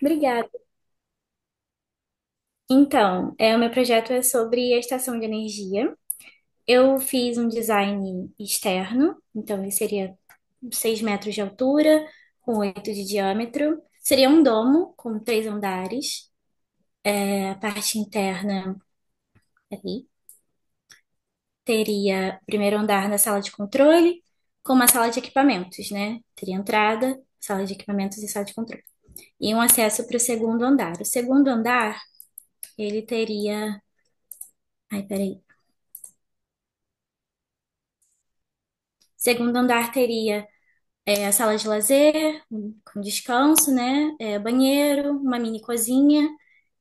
Obrigada. Então, é, o meu projeto é sobre a estação de energia. Eu fiz um design externo, então ele seria 6 metros de altura, com 8 de diâmetro. Seria um domo com três andares. É, a parte interna ali teria o primeiro andar na sala de controle, com uma sala de equipamentos, né? Teria entrada, sala de equipamentos e sala de controle e um acesso para o segundo andar. O segundo andar, ele teria. Ai, peraí. Segundo andar teria é, a sala de lazer, com descanso, né? É, banheiro, uma mini cozinha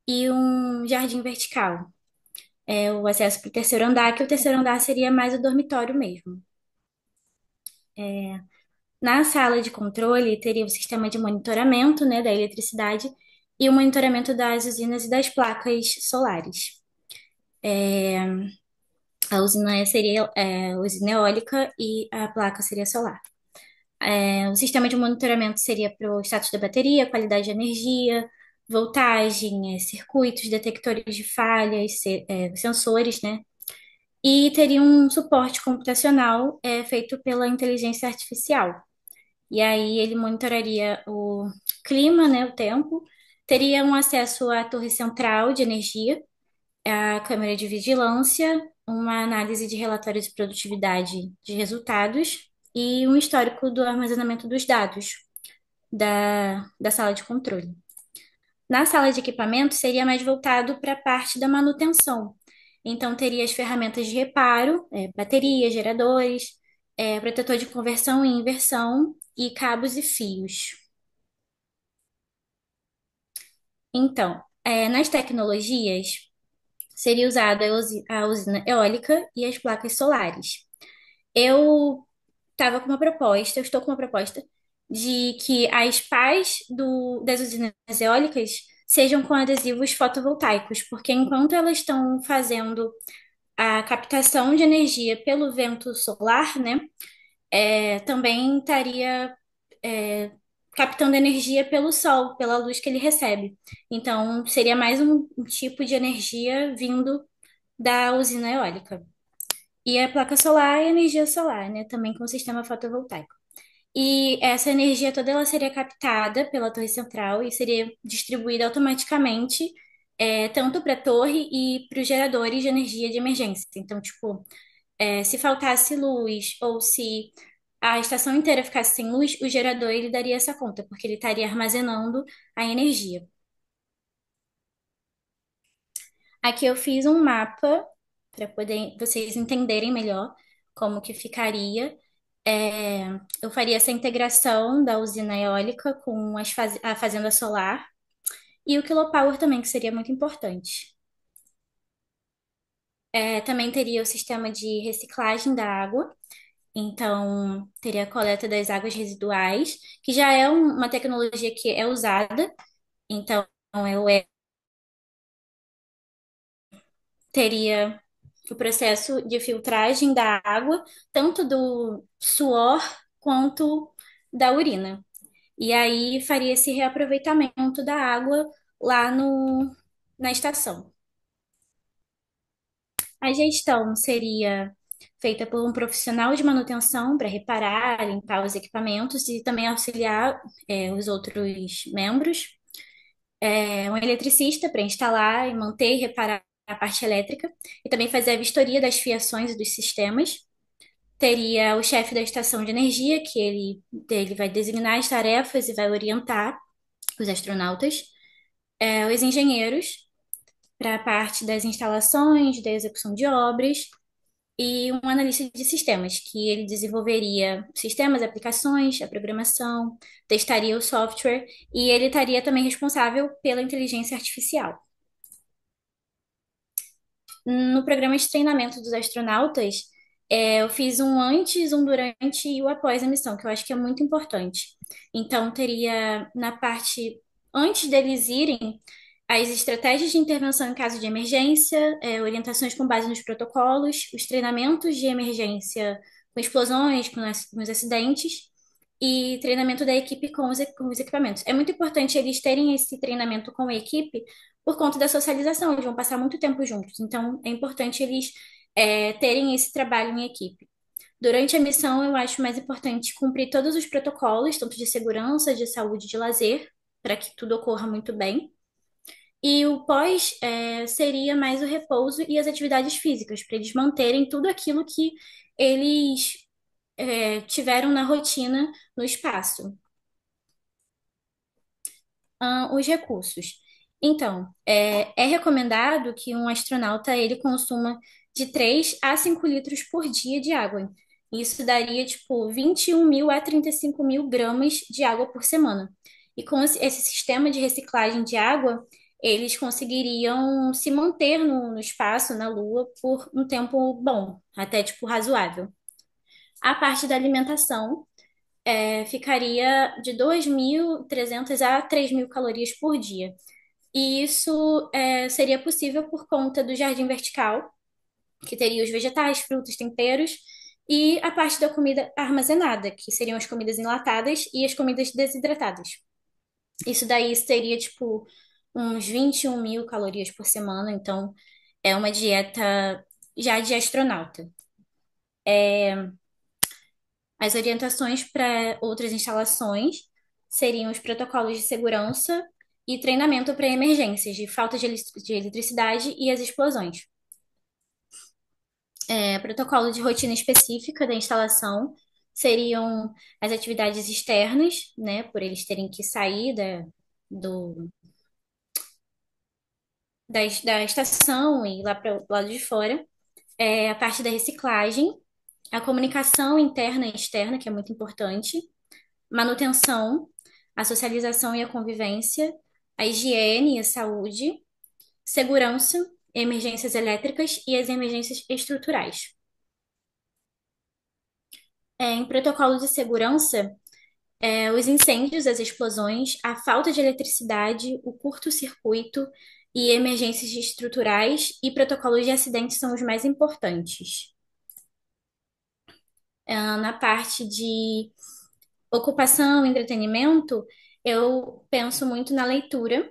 e um jardim vertical. É, o acesso para o terceiro andar, que o terceiro andar seria mais o dormitório mesmo. É, na sala de controle teria o sistema de monitoramento, né, da eletricidade e o monitoramento das usinas e das placas solares. É, a usina seria é, usina eólica e a placa seria solar. É, o sistema de monitoramento seria para o status da bateria, qualidade de energia, voltagem, é, circuitos, detectores de falhas, se- é, sensores, né? e teria um suporte computacional é, feito pela inteligência artificial. E aí ele monitoraria o clima, né, o tempo, teria um acesso à torre central de energia, à câmera de vigilância, uma análise de relatórios de produtividade de resultados e um histórico do armazenamento dos dados da, da sala de controle. Na sala de equipamento, seria mais voltado para a parte da manutenção, então, teria as ferramentas de reparo, é, baterias, geradores, é, protetor de conversão e inversão e cabos e fios. Então, é, nas tecnologias, seria usada a a usina eólica e as placas solares. Eu estava com uma proposta, eu estou com uma proposta de que as pás do, das usinas eólicas sejam com adesivos fotovoltaicos, porque enquanto elas estão fazendo a captação de energia pelo vento solar, né, é, também estaria é, captando energia pelo sol, pela luz que ele recebe. Então, seria mais um tipo de energia vindo da usina eólica. E a placa solar é energia solar, né, também com sistema fotovoltaico. E essa energia toda ela seria captada pela torre central e seria distribuída automaticamente, é, tanto para a torre e para os geradores de energia de emergência. Então, tipo, é, se faltasse luz ou se a estação inteira ficasse sem luz, o gerador ele daria essa conta, porque ele estaria armazenando a energia. Aqui eu fiz um mapa para poder vocês entenderem melhor como que ficaria é, eu faria essa integração da usina eólica com as faz a fazenda solar e o quilopower também, que seria muito importante. É, também teria o sistema de reciclagem da água, então teria a coleta das águas residuais, que já é um, uma tecnologia que é usada, então eu é, teria o processo de filtragem da água, tanto do suor quanto da urina. E aí faria esse reaproveitamento da água lá no, na estação. A gestão seria feita por um profissional de manutenção para reparar, limpar os equipamentos e também auxiliar é, os outros membros. É, um eletricista para instalar e manter e reparar a parte elétrica, e também fazer a vistoria das fiações dos sistemas. Teria o chefe da estação de energia, que ele, ele vai designar as tarefas e vai orientar os astronautas. É, os engenheiros, para a parte das instalações, da execução de obras, e um analista de sistemas, que ele desenvolveria sistemas, aplicações, a programação, testaria o software e ele estaria também responsável pela inteligência artificial. No programa de treinamento dos astronautas, é, eu fiz um antes, um durante e o um após a missão, que eu acho que é muito importante. Então, teria na parte antes deles irem as estratégias de intervenção em caso de emergência, é, orientações com base nos protocolos, os treinamentos de emergência com explosões, com, com os acidentes e treinamento da equipe com os, com os equipamentos. É muito importante eles terem esse treinamento com a equipe, por conta da socialização, eles vão passar muito tempo juntos. Então, é importante eles é, terem esse trabalho em equipe. Durante a missão, eu acho mais importante cumprir todos os protocolos, tanto de segurança, de saúde, de lazer, para que tudo ocorra muito bem. E o pós é, seria mais o repouso e as atividades físicas, para eles manterem tudo aquilo que eles é, tiveram na rotina no espaço. os recursos. Então, é, é recomendado que um astronauta ele consuma de 3 a 5 litros por dia de água. Isso daria, tipo, 21 mil a 35 mil gramas de água por semana. E com esse sistema de reciclagem de água, eles conseguiriam se manter no, no espaço, na Lua, por um tempo bom, até, tipo, razoável. A parte da alimentação é, ficaria de 2.300 a 3.000 calorias por dia. E isso é, seria possível por conta do jardim vertical, que teria os vegetais, frutas, temperos, e a parte da comida armazenada, que seriam as comidas enlatadas e as comidas desidratadas. Isso daí seria, tipo, uns 21 mil calorias por semana, então é uma dieta já de astronauta. É, as orientações para outras instalações seriam os protocolos de segurança e treinamento para emergências de falta de, eletricidade e as explosões. É, protocolo de rotina específica da instalação seriam as atividades externas, né, por eles terem que sair da, do, da, da estação e ir lá para o lado de fora, é, a parte da reciclagem, a comunicação interna e externa, que é muito importante, manutenção, a socialização e a convivência, a higiene e a saúde, segurança, emergências elétricas e as emergências estruturais. É, em protocolo de segurança, é, os incêndios, as explosões, a falta de eletricidade, o curto-circuito e emergências estruturais e protocolos de acidentes são os mais importantes. É, na parte de ocupação, entretenimento, eu penso muito na leitura,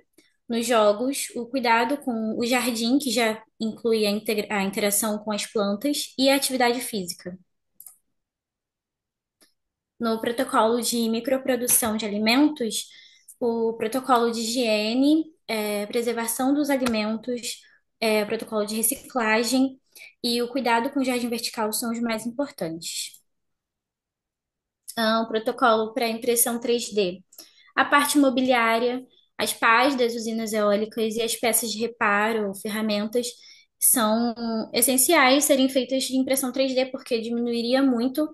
nos jogos, o cuidado com o jardim, que já inclui a, a interação com as plantas, e a atividade física. No protocolo de microprodução de alimentos, o protocolo de higiene, é, preservação dos alimentos, é, protocolo de reciclagem e o cuidado com o jardim vertical são os mais importantes. Ah, o protocolo para impressão 3D a parte imobiliária, as pás das usinas eólicas e as peças de reparo, ferramentas, são essenciais serem feitas de impressão 3D, porque diminuiria muito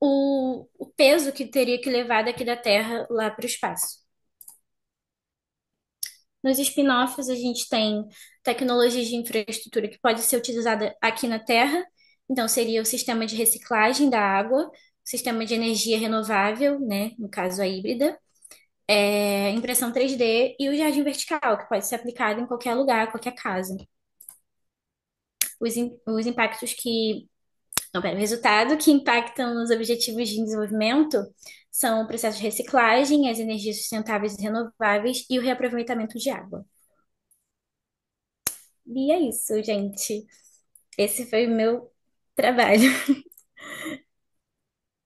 o, o peso que teria que levar daqui da Terra lá para o espaço. Nos spin-offs, a gente tem tecnologias de infraestrutura que pode ser utilizada aqui na Terra, então seria o sistema de reciclagem da água, sistema de energia renovável, né, no caso a híbrida, é, impressão 3D e o jardim vertical, que pode ser aplicado em qualquer lugar, qualquer casa. Os, os impactos que. Não, pera, o resultado que impactam os objetivos de desenvolvimento são o processo de reciclagem, as energias sustentáveis e renováveis e o reaproveitamento de água. E é isso, gente. Esse foi o meu trabalho.